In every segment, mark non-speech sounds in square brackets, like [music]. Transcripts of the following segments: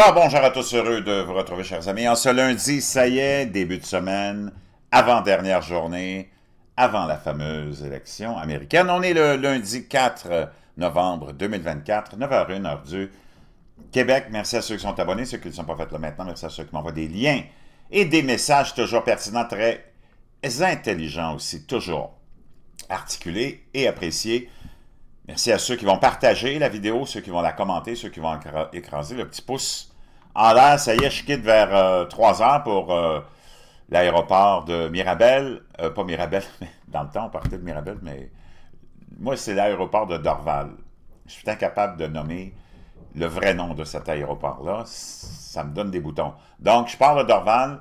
Alors bonjour à tous, heureux de vous retrouver chers amis. En ce lundi, ça y est, début de semaine, avant-dernière journée, avant la fameuse élection américaine. On est le lundi 4 novembre 2024, 9h01 heure du Québec. Merci à ceux qui sont abonnés, ceux qui ne sont pas faits là maintenant. Merci à ceux qui m'envoient des liens et des messages toujours pertinents, très intelligents aussi, toujours articulés et appréciés. Merci à ceux qui vont partager la vidéo, ceux qui vont la commenter, ceux qui vont écraser le petit pouce en l'air, ça y est, je quitte vers 3 euh, h pour euh, l'aéroport de Mirabel. Euh, pas Mirabel, [laughs] mais dans le temps, on partait de Mirabel, mais moi, c'est l'aéroport de Dorval. Je suis incapable de nommer le vrai nom de cet aéroport-là. Ça me donne des boutons. Donc, je pars de Dorval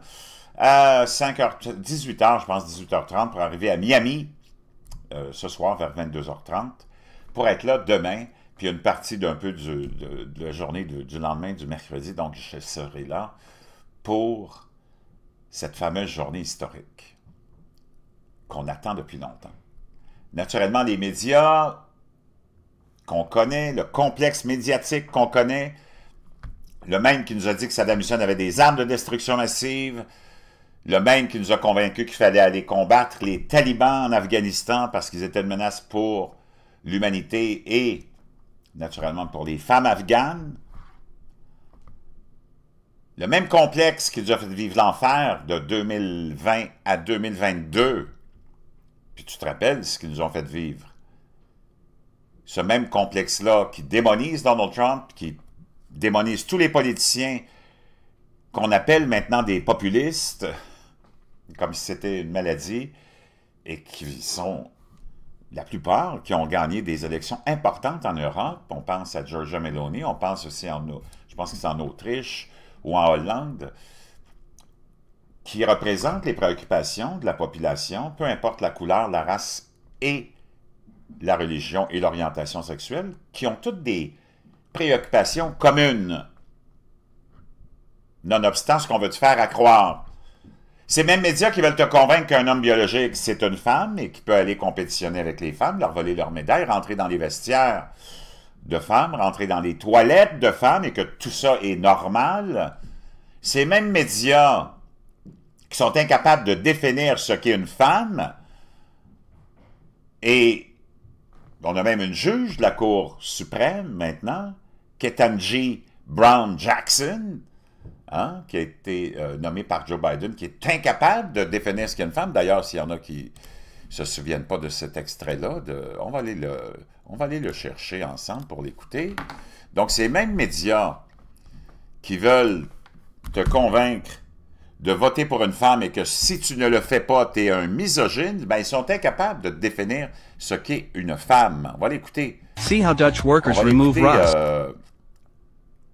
à h 18h, je pense 18h30, pour arriver à Miami ce soir vers 22h30, pour être là demain puis une partie d'un peu de, la journée du lendemain, du mercredi, donc je serai là pour cette fameuse journée historique qu'on attend depuis longtemps. Naturellement, les médias qu'on connaît, le complexe médiatique qu'on connaît, le même qui nous a dit que Saddam Hussein avait des armes de destruction massive, le même qui nous a convaincus qu'il fallait aller combattre les talibans en Afghanistan parce qu'ils étaient une menace pour l'humanité et naturellement pour les femmes afghanes, le même complexe qui nous a fait vivre l'enfer de 2020 à 2022, puis tu te rappelles ce qu'ils nous ont fait vivre, ce même complexe-là qui démonise Donald Trump, qui démonise tous les politiciens qu'on appelle maintenant des populistes, comme si c'était une maladie, et qui sont la plupart qui ont gagné des élections importantes en Europe, on pense à Georgia Meloni, on pense aussi en, je pense en Autriche ou en Hollande, qui représentent les préoccupations de la population, peu importe la couleur, la race et la religion et l'orientation sexuelle, qui ont toutes des préoccupations communes, nonobstant ce qu'on veut te faire à croire ces mêmes médias qui veulent te convaincre qu'un homme biologique, c'est une femme et qui peut aller compétitionner avec les femmes, leur voler leur médaille, rentrer dans les vestiaires de femmes, rentrer dans les toilettes de femmes et que tout ça est normal. Ces mêmes médias qui sont incapables de définir ce qu'est une femme et on a même une juge de la Cour suprême maintenant, Ketanji Brown Jackson, Hein, qui a été euh, nommé par Joe Biden, qui est incapable de définir ce qu'est une femme. D'ailleurs, s'il y en a qui se souviennent pas de cet extrait-là, on, va aller le, on va aller le chercher ensemble pour l'écouter. Donc, ces mêmes médias qui veulent te convaincre de voter pour une femme et que si tu ne le fais pas, tu es un misogyne, ben ils sont incapables de définir ce qu'est une femme. On va l'écouter. See how Dutch workers euh,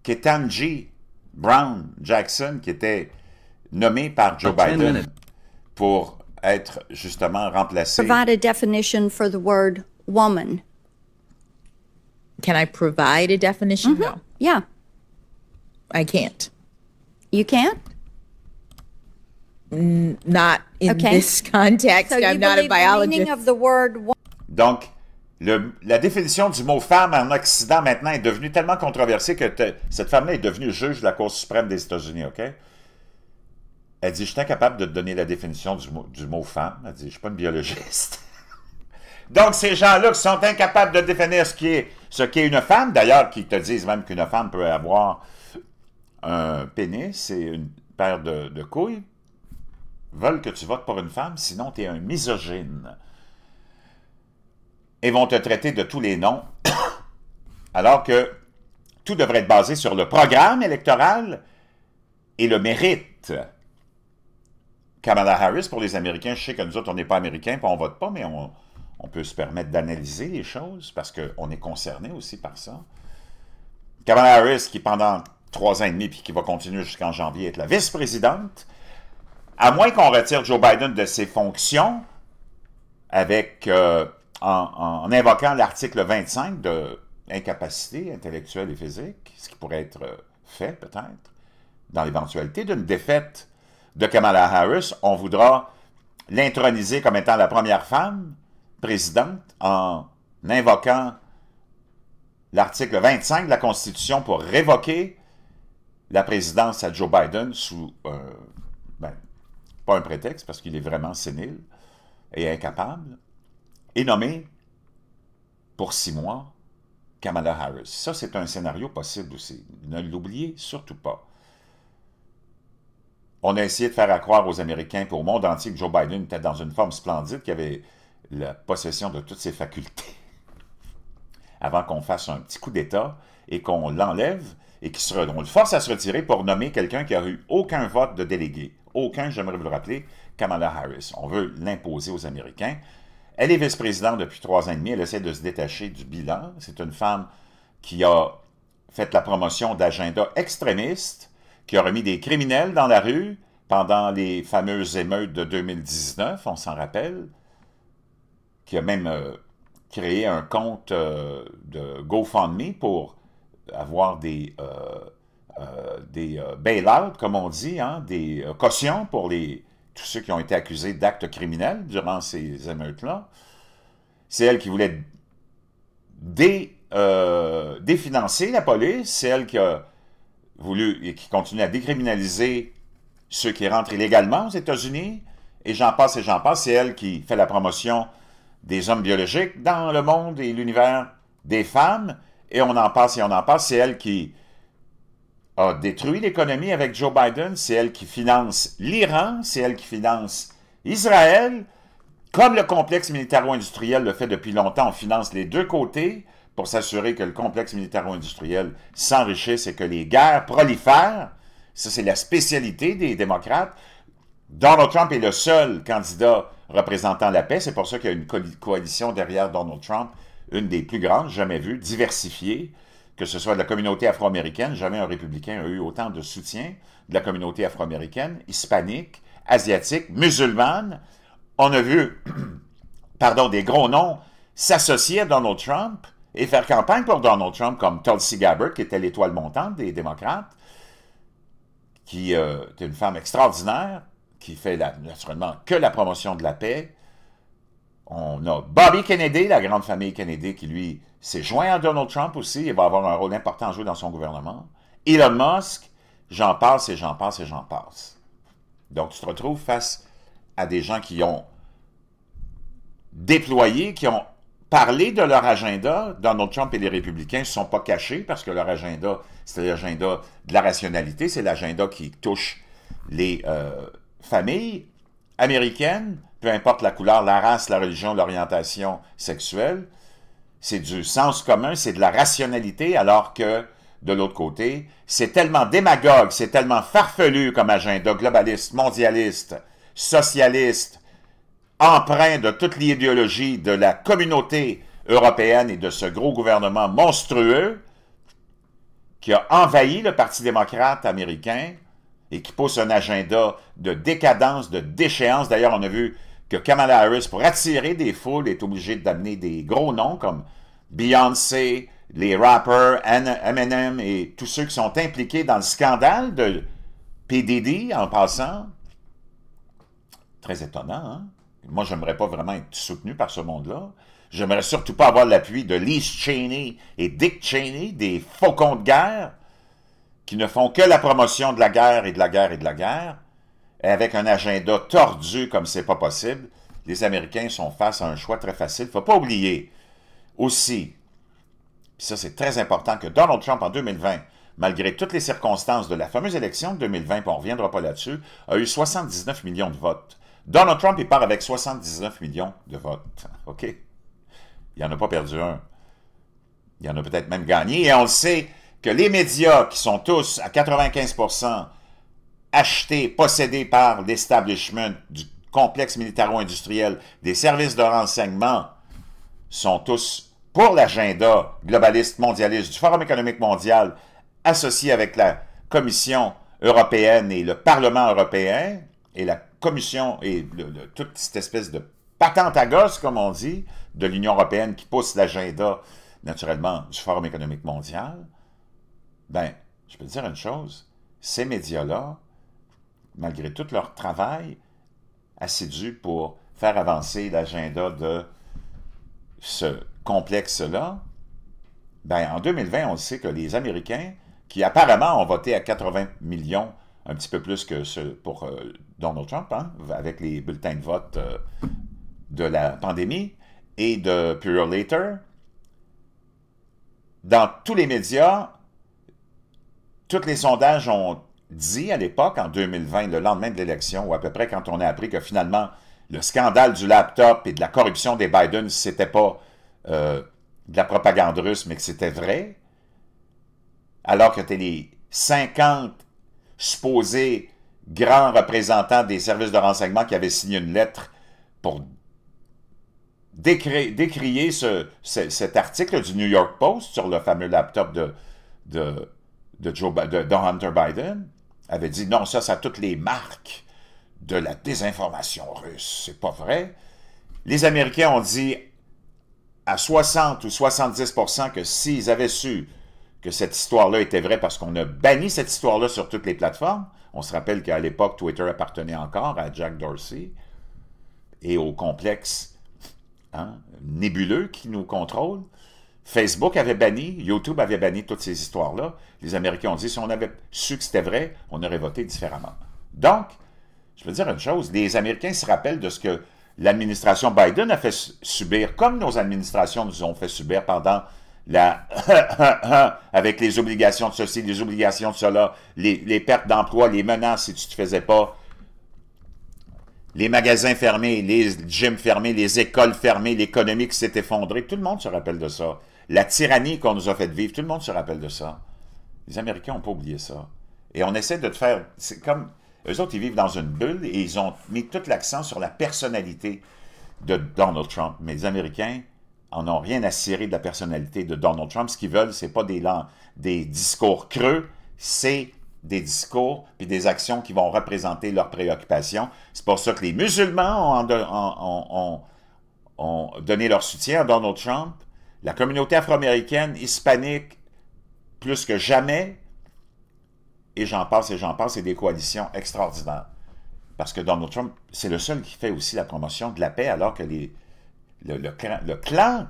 Ketanji Brown Jackson, qui était nommé par Joe Biden pour être justement remplacé. Provide a definition for the word woman. Can I provide a definition? Mm-hmm. Yeah. I can't. You can't? not in this [laughs] context. I'm not a biologist. meaning of the word Donc, la définition du mot femme en Occident maintenant est devenue tellement controversée que cette femme-là est devenue juge de la Cour suprême des États-Unis, OK? Elle dit, je suis incapable de te donner la définition du, mot femme. Elle dit, je ne suis pas une biologiste. [laughs] Donc, ces gens-là qui sont incapables de définir ce qu'est une femme, d'ailleurs, qui te disent même qu'une femme peut avoir un pénis et une paire de, de couilles, veulent que tu votes pour une femme, sinon tu es un misogyne et vont te traiter de tous les noms, [coughs] alors que tout devrait être basé sur le programme électoral et le mérite. Kamala Harris, pour les Américains, je sais que nous autres, on n'est pas Américains, puis on ne vote pas, mais on, peut se permettre d'analyser les choses parce qu'on est concerné aussi par ça. Kamala Harris, qui pendant trois ans et demi, puis qui va continuer jusqu'en janvier, être la vice-présidente, à moins qu'on retire Joe Biden de ses fonctions avec euh, en, invoquant l'article 25 de incapacité intellectuelle et physique, ce qui pourrait être euh, fait peut-être, dans l'éventualité d'une défaite de Kamala Harris, on voudra l'introniser comme étant la première femme présidente en invoquant l'article 25 de la Constitution pour révoquer la présidence à Joe Biden sous, euh, ben, pas un prétexte, parce qu'il est vraiment sénile et incapable, et nommer pour six mois Kamala Harris. Ça, c'est un scénario possible aussi. Ne l'oubliez surtout pas. On a essayé de faire à croire aux Américains pour au monde entier que Joe Biden était dans une forme splendide, qu'il avait la possession de toutes ses facultés [laughs] avant qu'on fasse un petit coup d'État et qu'on l'enlève et qu'on le force à se retirer pour nommer quelqu'un qui n'a eu aucun vote de délégué. Aucun, j'aimerais vous le rappeler, Kamala Harris. On veut l'imposer aux Américains. Elle est vice-présidente depuis trois ans et demi. Elle essaie de se détacher du bilan. C'est une femme qui a fait la promotion d'agenda extrémiste, qui a remis des criminels dans la rue pendant les fameuses émeutes de 2019, on s'en rappelle, qui a même euh, créé un compte euh, de GoFundMe pour avoir des, euh, des bail comme on dit, hein, des cautions pour les, tous ceux qui ont été accusés d'actes criminels durant ces émeutes-là. C'est elle qui voulait euh, définancer la police, c'est elle qui a voulu et qui continue à décriminaliser ceux qui rentrent illégalement aux États-Unis, et j'en passe et j'en passe, c'est elle qui fait la promotion des hommes biologiques dans le monde et l'univers des femmes, et on en passe et on en passe, c'est elle qui a détruit l'économie avec Joe Biden. C'est elle qui finance l'Iran, c'est elle qui finance Israël. Comme le complexe militaro-industriel le fait depuis longtemps, on finance les deux côtés pour s'assurer que le complexe militaro-industriel s'enrichisse et que les guerres prolifèrent. Ça, c'est la spécialité des démocrates. Donald Trump est le seul candidat représentant la paix. C'est pour ça qu'il y a une coalition derrière Donald Trump, une des plus grandes jamais vues, diversifiée que ce soit de la communauté afro-américaine, jamais un républicain a eu autant de soutien de la communauté afro-américaine, hispanique, asiatique, musulmane. On a vu, [clears throat] pardon, des gros noms s'associer à Donald Trump et faire campagne pour Donald Trump, comme Tulsi Gabbard, qui était l'étoile montante des démocrates, qui euh, est une femme extraordinaire, qui fait naturellement que la promotion de la paix. On a Bobby Kennedy, la grande famille Kennedy, qui lui c'est joint à Donald Trump aussi, il va avoir un rôle important à jouer dans son gouvernement. Elon Musk, j'en passe et j'en passe et j'en passe. Donc, tu te retrouves face à des gens qui ont déployé, qui ont parlé de leur agenda. Donald Trump et les républicains ne se sont pas cachés parce que leur agenda, c'est l'agenda de la rationalité, c'est l'agenda qui touche les euh, familles américaines, peu importe la couleur, la race, la religion, l'orientation sexuelle c'est du sens commun, c'est de la rationalité, alors que de l'autre côté, c'est tellement démagogue, c'est tellement farfelu comme agenda globaliste, mondialiste, socialiste, emprunt de toute l'idéologie de la communauté européenne et de ce gros gouvernement monstrueux qui a envahi le Parti démocrate américain et qui pousse un agenda de décadence, de déchéance. D'ailleurs, on a vu que Kamala Harris, pour attirer des foules, est obligée d'amener des gros noms comme Beyoncé, les rappers, Eminem et tous ceux qui sont impliqués dans le scandale de PDD en passant. Très étonnant, hein? Moi, j'aimerais pas vraiment être soutenu par ce monde-là. J'aimerais surtout pas avoir l'appui de Liz Cheney et Dick Cheney, des faucons de guerre, qui ne font que la promotion de la guerre et de la guerre et de la guerre avec un agenda tordu comme c'est pas possible, les Américains sont face à un choix très facile. Il ne faut pas oublier aussi, ça c'est très important, que Donald Trump en 2020, malgré toutes les circonstances de la fameuse élection de 2020, on ne reviendra pas là-dessus, a eu 79 millions de votes. Donald Trump, il part avec 79 millions de votes. [laughs] OK? Il n'en a pas perdu un. Il en a peut-être même gagné. Et on le sait que les médias, qui sont tous à 95 achetés, possédés par l'establishment du complexe militaro-industriel, des services de renseignement, sont tous pour l'agenda globaliste mondialiste du Forum économique mondial, associé avec la Commission européenne et le Parlement européen, et la Commission et toute cette espèce de patente à gosse, comme on dit, de l'Union européenne qui pousse l'agenda, naturellement, du Forum économique mondial, ben, je peux dire une chose, ces médias-là malgré tout leur travail assidu pour faire avancer l'agenda de ce complexe-là, ben, en 2020, on sait que les Américains, qui apparemment ont voté à 80 millions, un petit peu plus que pour euh, Donald Trump, hein, avec les bulletins de vote euh, de la pandémie et de Pure Later, dans tous les médias, tous les sondages ont dit à l'époque, en 2020, le lendemain de l'élection, ou à peu près quand on a appris que finalement, le scandale du laptop et de la corruption des Biden, c'était pas euh, de la propagande russe, mais que c'était vrai, alors que tu les 50 supposés grands représentants des services de renseignement qui avaient signé une lettre pour décrier, ce, cet article du New York Post sur le fameux laptop de, de, de, Joe, de Hunter Biden avait dit non, ça, ça a toutes les marques de la désinformation russe. C'est pas vrai. Les Américains ont dit à 60 ou 70 que s'ils avaient su que cette histoire-là était vraie parce qu'on a banni cette histoire-là sur toutes les plateformes, on se rappelle qu'à l'époque, Twitter appartenait encore à Jack Dorsey et au complexe hein, nébuleux qui nous contrôle, Facebook avait banni, YouTube avait banni toutes ces histoires-là. Les Américains ont dit, si on avait su que c'était vrai, on aurait voté différemment. Donc, je veux dire une chose, les Américains se rappellent de ce que l'administration Biden a fait subir, comme nos administrations nous ont fait subir pendant la... [laughs] avec les obligations de ceci, les obligations de cela, les, pertes d'emploi, les menaces si tu ne te faisais pas, les magasins fermés, les gyms fermés, les écoles fermées, l'économie qui s'est effondrée. Tout le monde se rappelle de ça. La tyrannie qu'on nous a fait vivre, tout le monde se rappelle de ça. Les Américains n'ont pas oublié ça. Et on essaie de te faire... C'est comme... Eux autres, ils vivent dans une bulle et ils ont mis tout l'accent sur la personnalité de Donald Trump. Mais les Américains en ont rien à cirer de la personnalité de Donald Trump. Ce qu'ils veulent, ce n'est pas des, des discours creux, c'est des discours puis des actions qui vont représenter leurs préoccupations. C'est pour ça que les musulmans ont donné leur soutien à Donald Trump la communauté afro-américaine, hispanique, plus que jamais, et j'en passe et j'en passe, c'est des coalitions extraordinaires. Parce que Donald Trump, c'est le seul qui fait aussi la promotion de la paix, alors que les, le, le, clan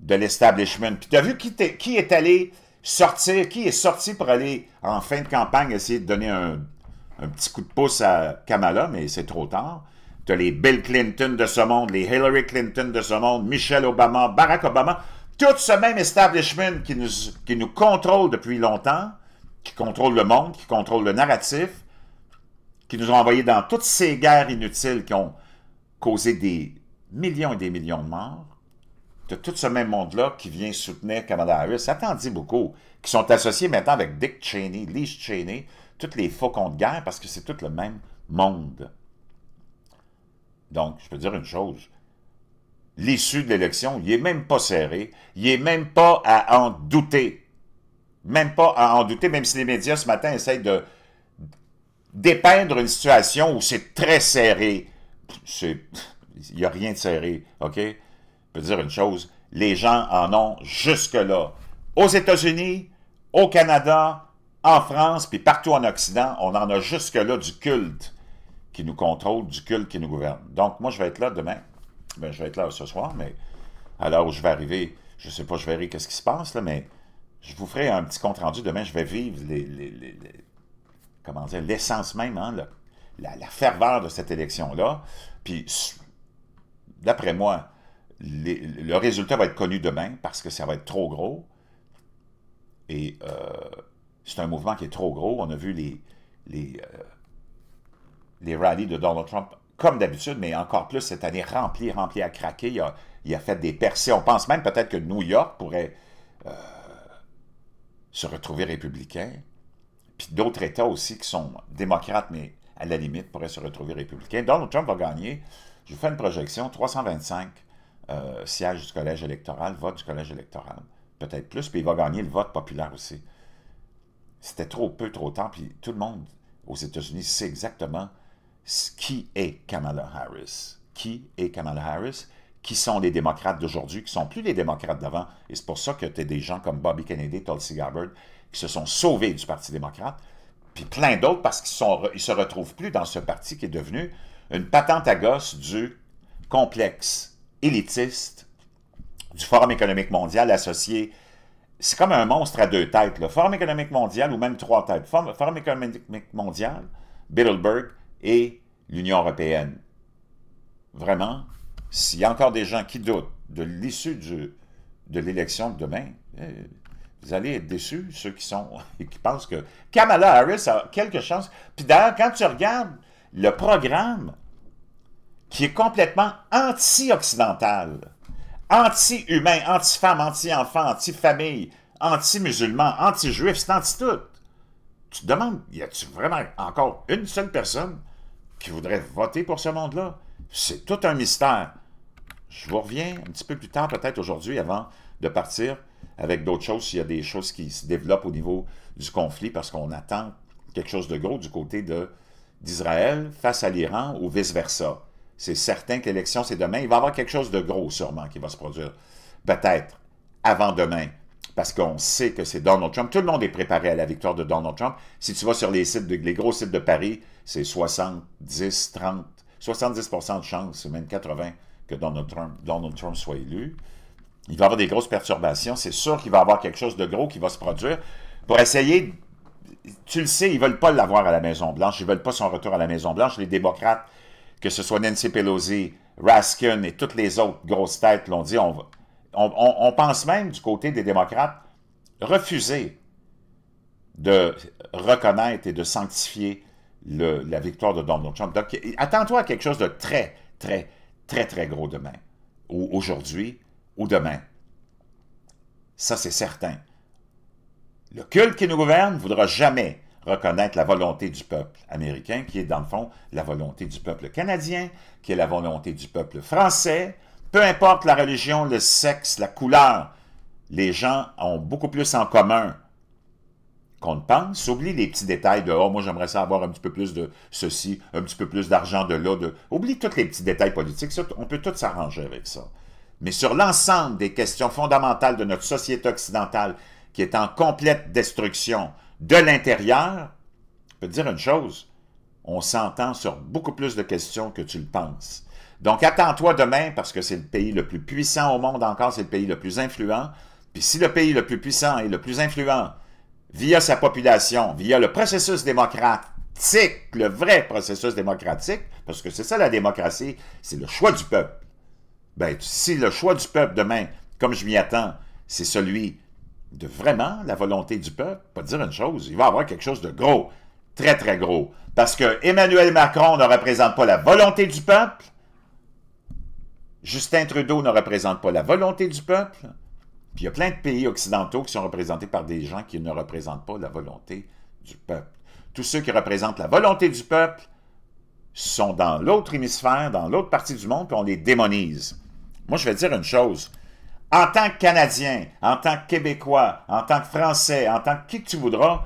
de l'establishment. Puis tu as vu qui, qui, est allé sortir, qui est sorti pour aller en fin de campagne essayer de donner un, un petit coup de pouce à Kamala, mais c'est trop tard. Tu as les Bill Clinton de ce monde, les Hillary Clinton de ce monde, Michelle Obama, Barack Obama, tout ce même establishment qui nous, qui nous contrôle depuis longtemps, qui contrôle le monde, qui contrôle le narratif, qui nous ont envoyés dans toutes ces guerres inutiles qui ont causé des millions et des millions de morts. De tout ce même monde-là qui vient soutenir Kamala Harris, ça t'en dit beaucoup, qui sont associés maintenant avec Dick Cheney, Lee Cheney, toutes les faucons de guerre, parce que c'est tout le même monde. Donc, je peux dire une chose. L'issue de l'élection, il n'est même pas serré, il n'est même pas à en douter. Même pas à en douter, même si les médias ce matin essayent de dépeindre une situation où c'est très serré. Il n'y a rien de serré, OK? Je peux dire une chose, les gens en ont jusque-là. Aux États-Unis, au Canada, en France, puis partout en Occident, on en a jusque-là du culte qui nous contrôle du culte qui nous gouverne. Donc, moi, je vais être là demain. Ben, je vais être là ce soir, mais à l'heure où je vais arriver, je ne sais pas, je verrai qu'est-ce qui se passe, là, mais je vous ferai un petit compte-rendu demain. Je vais vivre les, comment dire, l'essence même, hein, la, ferveur de cette élection-là. Puis, d'après moi, le résultat va être connu demain parce que ça va être trop gros. Et euh, c'est un mouvement qui est trop gros. On a vu les, les, euh, les rallyes de Donald Trump, comme d'habitude, mais encore plus cette année, rempli, rempli à craquer. Il a, fait des percées. On pense même peut-être que New York pourrait euh, se retrouver républicain. Puis d'autres États aussi qui sont démocrates, mais à la limite, pourraient se retrouver républicains. Donald Trump va gagner, je vous fais une projection, 325 euh, sièges du collège électoral, vote du collège électoral, peut-être plus, puis il va gagner le vote populaire aussi. C'était trop peu, trop tard, puis tout le monde aux États-Unis sait exactement qui est Kamala Harris. Qui est Kamala Harris? Qui sont les démocrates d'aujourd'hui, qui ne sont plus les démocrates d'avant. Et c'est pour ça que tu as des gens comme Bobby Kennedy, Tulsi Gabbard, qui se sont sauvés du Parti démocrate, puis plein d'autres parce qu'ils ne se retrouvent plus dans ce parti qui est devenu une patente à gosse du complexe élitiste du Forum économique mondial associé. C'est comme un monstre à deux têtes. Le Forum économique mondial, ou même trois têtes. Forum, Forum économique mondial, Biddleberg, et l'Union européenne. Vraiment, s'il y a encore des gens qui doutent de l'issue de l'élection de demain, euh, vous allez être déçus, ceux qui sont [laughs] qui pensent que Kamala Harris a quelque chance. Puis d'ailleurs, quand tu regardes le programme qui est complètement anti-occidental, anti-humain, anti-femme, anti-enfant, anti-famille, anti-musulman, anti-juif, c'est anti-tout. Tu te demandes, y a t il vraiment encore une seule personne qui voudraient voter pour ce monde-là. C'est tout un mystère. Je vous reviens un petit peu plus tard, peut-être aujourd'hui, avant de partir avec d'autres choses, s'il y a des choses qui se développent au niveau du conflit, parce qu'on attend quelque chose de gros du côté d'Israël face à l'Iran ou vice-versa. C'est certain que l'élection, c'est demain. Il va y avoir quelque chose de gros, sûrement, qui va se produire. Peut-être avant demain, parce qu'on sait que c'est Donald Trump. Tout le monde est préparé à la victoire de Donald Trump. Si tu vas sur les sites, de, les gros sites de Paris, c'est 70, 30, 70 de chance, même 80, que Donald Trump, soit élu. Il va y avoir des grosses perturbations. C'est sûr qu'il va y avoir quelque chose de gros qui va se produire pour essayer. Tu le sais, ils ne veulent pas l'avoir à la Maison-Blanche. Ils ne veulent pas son retour à la Maison-Blanche. Les démocrates, que ce soit Nancy Pelosi, Raskin et toutes les autres grosses têtes l'ont dit. On, on, on pense même du côté des démocrates refuser de reconnaître et de sanctifier la victoire de Donald Trump. attends-toi à quelque chose de très, très, très, très gros demain, ou aujourd'hui, ou demain. Ça, c'est certain. Le culte qui nous gouverne ne voudra jamais reconnaître la volonté du peuple américain, qui est dans le fond la volonté du peuple canadien, qui est la volonté du peuple français. Peu importe la religion, le sexe, la couleur, les gens ont beaucoup plus en commun qu'on ne pense, oublie les petits détails de oh, moi j'aimerais ça avoir un petit peu plus de ceci, un petit peu plus d'argent de là, oublie tous les petits détails politiques, on peut tout s'arranger avec ça. Mais sur l'ensemble des questions fondamentales de notre société occidentale, qui est en complète destruction de l'intérieur, je peux te dire une chose, on s'entend sur beaucoup plus de questions que tu le penses. Donc attends-toi demain, parce que c'est le pays le plus puissant au monde encore, c'est le pays le plus influent, puis si le pays le plus puissant et le plus influent via sa population, via le processus démocratique, le vrai processus démocratique, parce que c'est ça la démocratie, c'est le choix du peuple. Ben, si le choix du peuple demain, comme je m'y attends, c'est celui de vraiment la volonté du peuple, pas dire une chose, il va y avoir quelque chose de gros, très très gros, parce que Emmanuel Macron ne représente pas la volonté du peuple, Justin Trudeau ne représente pas la volonté du peuple, puis il y a plein de pays occidentaux qui sont représentés par des gens qui ne représentent pas la volonté du peuple. Tous ceux qui représentent la volonté du peuple sont dans l'autre hémisphère, dans l'autre partie du monde, puis on les démonise. Moi, je vais dire une chose. En tant que Canadien, en tant que Québécois, en tant que Français, en tant que qui que tu voudras,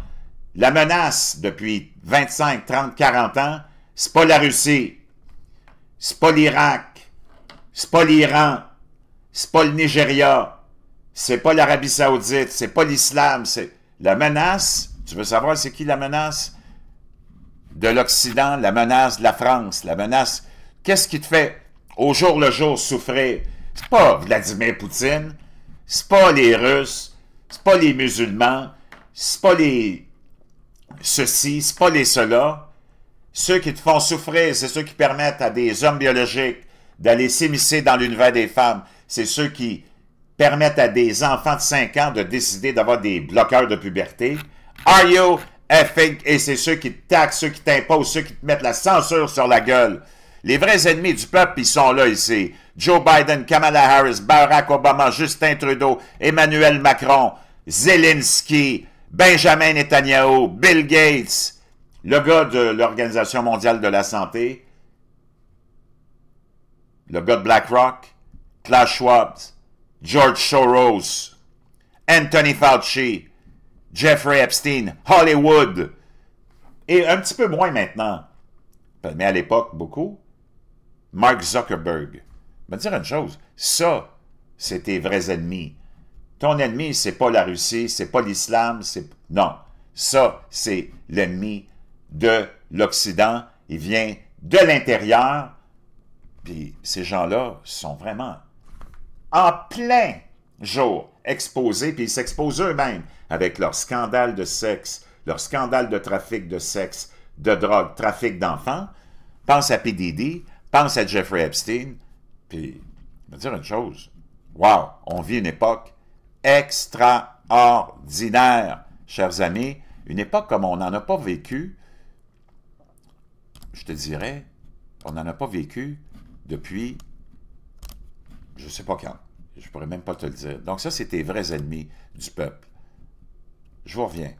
la menace depuis 25, 30, 40 ans, c'est pas la Russie, c'est pas l'Irak, c'est pas l'Iran, c'est pas le Nigeria, c'est pas l'Arabie Saoudite, c'est pas l'islam, c'est la menace. Tu veux savoir c'est qui la menace de l'Occident, la menace de la France, la menace. Qu'est-ce qui te fait au jour le jour souffrir C'est pas Vladimir Poutine, c'est pas les Russes, c'est pas les musulmans, c'est pas les ceci, c'est pas les cela. Ceux qui te font souffrir, c'est ceux qui permettent à des hommes biologiques d'aller s'immiscer dans l'univers des femmes. C'est ceux qui permettent à des enfants de 5 ans de décider d'avoir des bloqueurs de puberté. Are you effing? Et c'est ceux qui te taxent, ceux qui t'imposent, ceux qui te mettent la censure sur la gueule. Les vrais ennemis du peuple, ils sont là ici. Joe Biden, Kamala Harris, Barack Obama, Justin Trudeau, Emmanuel Macron, Zelensky, Benjamin Netanyahu, Bill Gates, le gars de l'Organisation mondiale de la santé, le gars de BlackRock, Klaus Schwab, George Soros, Anthony Fauci, Jeffrey Epstein, Hollywood, et un petit peu moins maintenant, ben, mais à l'époque beaucoup, Mark Zuckerberg. Je dire une chose, ça, c'est tes vrais ennemis. Ton ennemi, c'est pas la Russie, c'est pas l'islam, c'est... Non, ça, c'est l'ennemi de l'Occident. Il vient de l'intérieur, puis ces gens-là sont vraiment en plein jour exposés, puis ils s'exposent eux-mêmes avec leur scandale de sexe, leur scandale de trafic de sexe, de drogue, trafic d'enfants. Pense à PDD, pense à Jeffrey Epstein, puis je vais dire une chose. Wow, on vit une époque extraordinaire, chers amis, une époque comme on n'en a pas vécu, je te dirais, on n'en a pas vécu depuis je sais pas quand. Je pourrais même pas te le dire. Donc ça, c'était tes vrais ennemis du peuple. Je vous reviens.